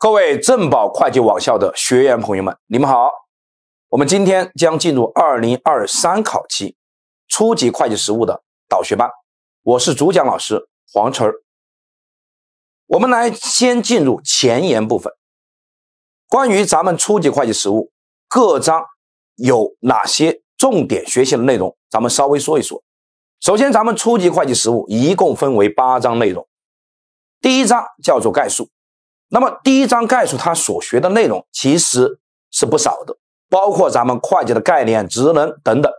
各位正保会计网校的学员朋友们，你们好！我们今天将进入二零二三考期初级会计实务的导学班，我是主讲老师黄晨儿。我们来先进入前言部分，关于咱们初级会计实务各章有哪些重点学习的内容，咱们稍微说一说。首先，咱们初级会计实务一共分为八章内容，第一章叫做概述。那么第一章概述他所学的内容其实是不少的，包括咱们会计的概念、职能等等。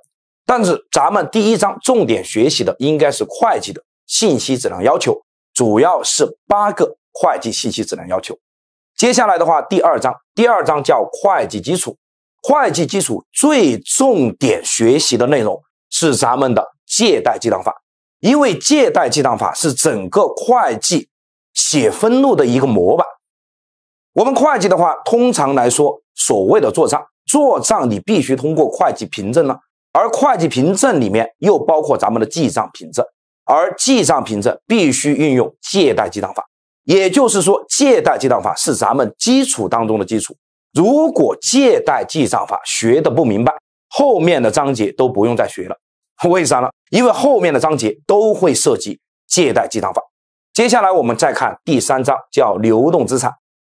但是咱们第一章重点学习的应该是会计的信息质量要求，主要是八个会计信息质量要求。接下来的话，第二章，第二章叫会计基础，会计基础最重点学习的内容是咱们的借贷记账法，因为借贷记账法是整个会计写分录的一个模板。我们会计的话，通常来说，所谓的做账，做账你必须通过会计凭证呢，而会计凭证里面又包括咱们的记账凭证，而记账凭证必须运用借贷记账法，也就是说，借贷记账法是咱们基础当中的基础。如果借贷记账法学的不明白，后面的章节都不用再学了。为啥呢？因为后面的章节都会涉及借贷记账法。接下来我们再看第三章，叫流动资产。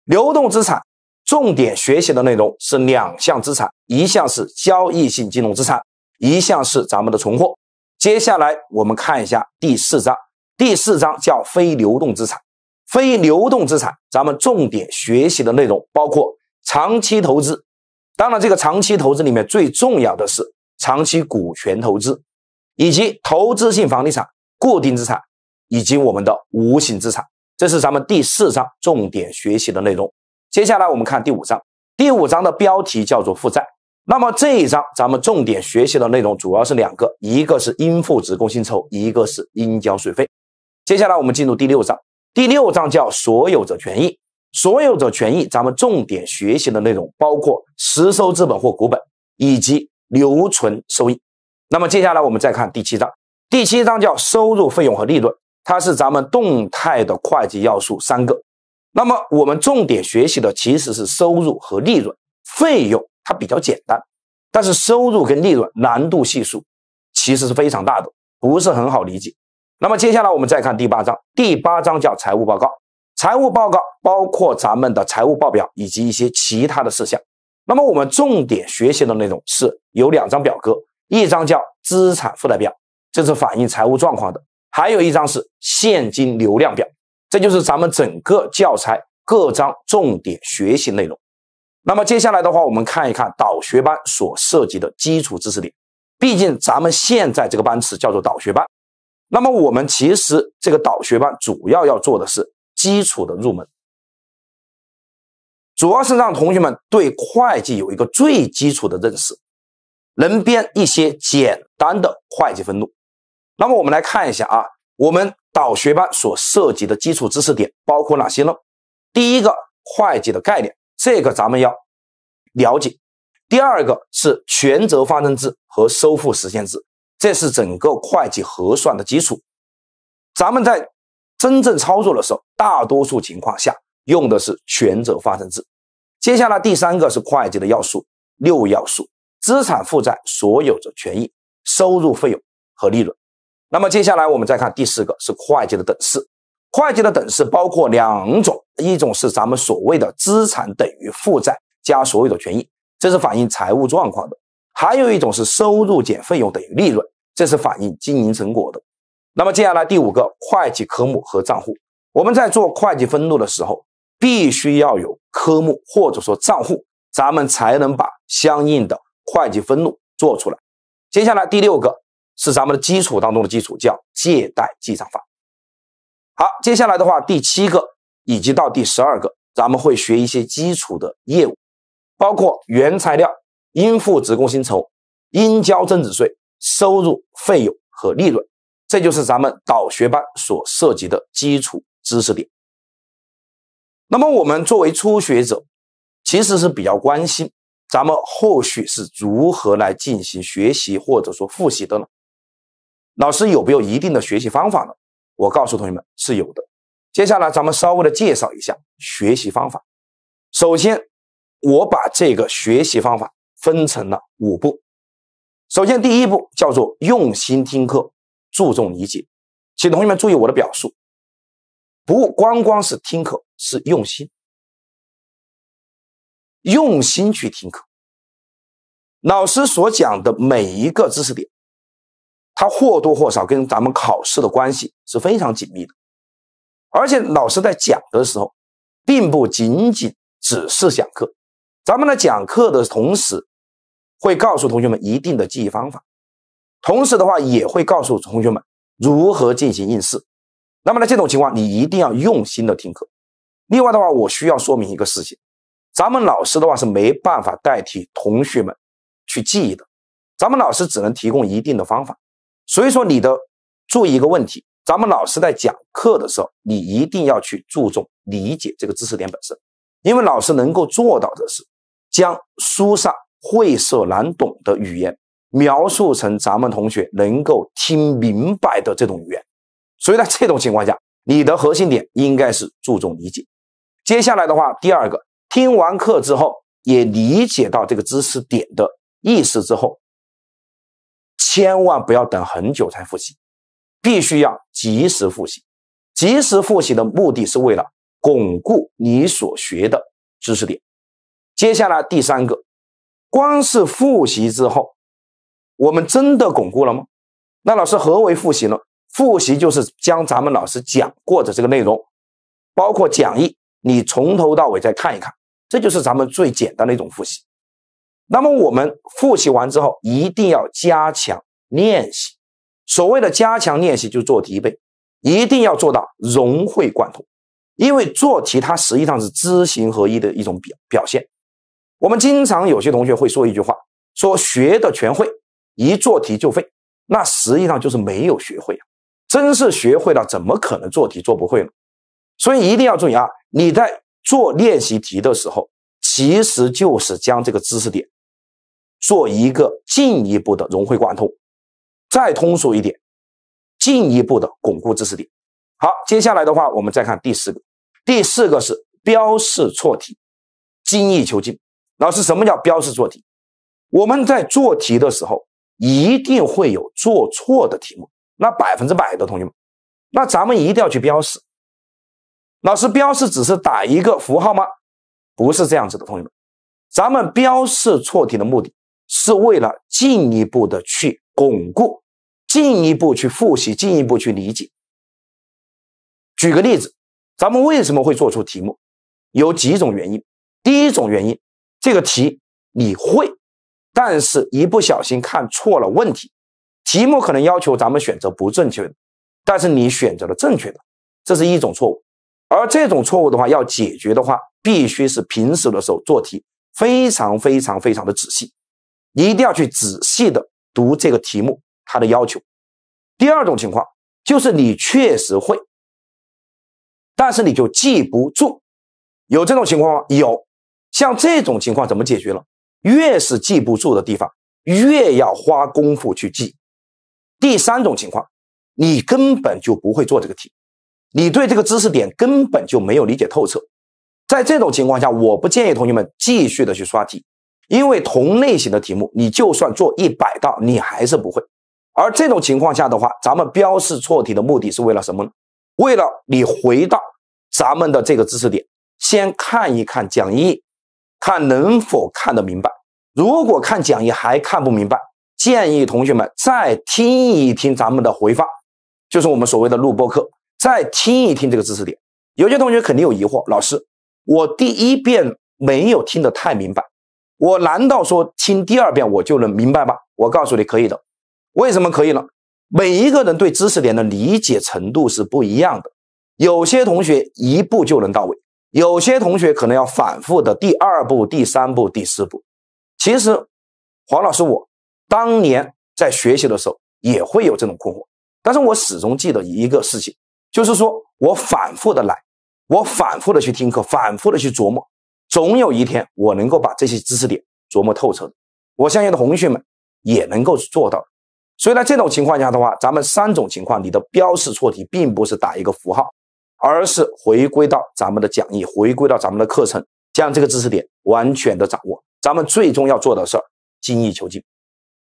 流动资产重点学习的内容是两项资产，一项是交易性金融资产，一项是咱们的存货。接下来我们看一下第四章，第四章叫非流动资产。非流动资产咱们重点学习的内容包括长期投资。当然，这个长期投资里面最重要的是长期股权投资，以及投资性房地产、固定资产以及我们的无形资产。这是咱们第四章重点学习的内容。接下来我们看第五章，第五章的标题叫做负债。那么这一章咱们重点学习的内容主要是两个，一个是应付职工薪酬，一个是应交税费。接下来我们进入第六章，第六章叫所有者权益。所有者权益咱们重点学习的内容包括实收资本或股本以及留存收益。那么接下来我们再看第七章，第七章叫收入、费用和利润。它是咱们动态的会计要素三个，那么我们重点学习的其实是收入和利润、费用，它比较简单，但是收入跟利润难度系数其实是非常大的，不是很好理解。那么接下来我们再看第八章，第八章叫财务报告，财务报告包括咱们的财务报表以及一些其他的事项。那么我们重点学习的内容是有两张表格，一张叫资产负债表，这是反映财务状况的。还有一张是现金流量表，这就是咱们整个教材各章重点学习内容。那么接下来的话，我们看一看导学班所涉及的基础知识点。毕竟咱们现在这个班次叫做导学班，那么我们其实这个导学班主要要做的是基础的入门，主要是让同学们对会计有一个最基础的认识，能编一些简单的会计分录。那么我们来看一下啊，我们导学班所涉及的基础知识点包括哪些呢？第一个，会计的概念，这个咱们要了解。第二个是权责发生制和收付实现制，这是整个会计核算的基础。咱们在真正操作的时候，大多数情况下用的是权责发生制。接下来第三个是会计的要素，六要素：资产负债、所有者权益、收入、费用和利润。那么接下来我们再看第四个是会计的等式，会计的等式包括两种，一种是咱们所谓的资产等于负债加所有的权益，这是反映财务状况的；还有一种是收入减费用等于利润，这是反映经营成果的。那么接下来第五个会计科目和账户，我们在做会计分录的时候，必须要有科目或者说账户，咱们才能把相应的会计分录做出来。接下来第六个。是咱们的基础当中的基础，叫借贷记账法。好，接下来的话，第七个以及到第十二个，咱们会学一些基础的业务，包括原材料、应付职工薪酬、应交增值税、收入、费用和利润。这就是咱们导学班所涉及的基础知识点。那么，我们作为初学者，其实是比较关心咱们后续是如何来进行学习或者说复习的呢？老师有没有一定的学习方法呢？我告诉同学们是有的。接下来咱们稍微的介绍一下学习方法。首先，我把这个学习方法分成了五步。首先，第一步叫做用心听课，注重理解。请同学们注意我的表述，不光光是听课，是用心，用心去听课。老师所讲的每一个知识点。它或多或少跟咱们考试的关系是非常紧密的，而且老师在讲的时候，并不仅仅只是讲课。咱们在讲课的同时，会告诉同学们一定的记忆方法，同时的话也会告诉同学们如何进行应试。那么呢，这种情况你一定要用心的听课。另外的话，我需要说明一个事情：，咱们老师的话是没办法代替同学们去记忆的，咱们老师只能提供一定的方法。所以说，你的注意一个问题，咱们老师在讲课的时候，你一定要去注重理解这个知识点本身，因为老师能够做到的是，将书上晦涩难懂的语言描述成咱们同学能够听明白的这种语言。所以在这种情况下，你的核心点应该是注重理解。接下来的话，第二个，听完课之后，也理解到这个知识点的意思之后。千万不要等很久才复习，必须要及时复习。及时复习的目的是为了巩固你所学的知识点。接下来第三个，光是复习之后，我们真的巩固了吗？那老师何为复习呢？复习就是将咱们老师讲过的这个内容，包括讲义，你从头到尾再看一看，这就是咱们最简单的一种复习。那么我们复习完之后，一定要加强练习。所谓的加强练习，就做题背，一定要做到融会贯通。因为做题，它实际上是知行合一的一种表表现。我们经常有些同学会说一句话：，说学的全会，一做题就废。那实际上就是没有学会啊！真是学会了，怎么可能做题做不会呢？所以一定要注意啊！你在做练习题的时候，其实就是将这个知识点。做一个进一步的融会贯通，再通俗一点，进一步的巩固知识点。好，接下来的话，我们再看第四个。第四个是标示错题，精益求精。老师，什么叫标示错题？我们在做题的时候一定会有做错的题目，那百分之百的同学们，那咱们一定要去标示。老师，标示只是打一个符号吗？不是这样子的，同学们，咱们标示错题的目的。是为了进一步的去巩固，进一步去复习，进一步去理解。举个例子，咱们为什么会做出题目？有几种原因。第一种原因，这个题你会，但是一不小心看错了问题，题目可能要求咱们选择不正确的，但是你选择了正确的，这是一种错误。而这种错误的话，要解决的话，必须是平时的时候做题非常非常非常的仔细。你一定要去仔细的读这个题目，它的要求。第二种情况就是你确实会，但是你就记不住，有这种情况吗？有，像这种情况怎么解决了？越是记不住的地方，越要花功夫去记。第三种情况，你根本就不会做这个题，你对这个知识点根本就没有理解透彻。在这种情况下，我不建议同学们继续的去刷题。因为同类型的题目，你就算做一百道，你还是不会。而这种情况下的话，咱们标示错题的目的是为了什么？为了你回到咱们的这个知识点，先看一看讲义，看能否看得明白。如果看讲义还看不明白，建议同学们再听一听咱们的回放，就是我们所谓的录播课，再听一听这个知识点。有些同学肯定有疑惑，老师，我第一遍没有听得太明白。我难道说听第二遍我就能明白吗？我告诉你可以的，为什么可以呢？每一个人对知识点的理解程度是不一样的，有些同学一步就能到位，有些同学可能要反复的第二步、第三步、第四步。其实，黄老师我当年在学习的时候也会有这种困惑，但是我始终记得一个事情，就是说我反复的来，我反复的去听课，反复的去琢磨。总有一天，我能够把这些知识点琢磨透彻，我相信同学们也能够做到。所以在这种情况下的话，咱们三种情况，你的标示错题并不是打一个符号，而是回归到咱们的讲义，回归到咱们的课程，将这个知识点完全的掌握。咱们最终要做的事儿，精益求精。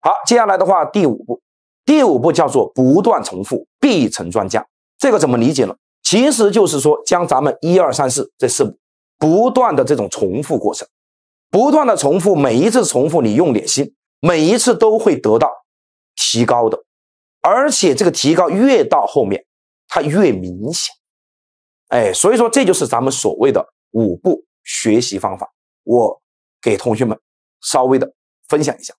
好，接下来的话，第五步，第五步叫做不断重复，必成专家。这个怎么理解呢？其实就是说，将咱们一二三四这四步。不断的这种重复过程，不断的重复，每一次重复你用点心，每一次都会得到提高的，而且这个提高越到后面，它越明显。哎，所以说这就是咱们所谓的五步学习方法，我给同学们稍微的分享一下。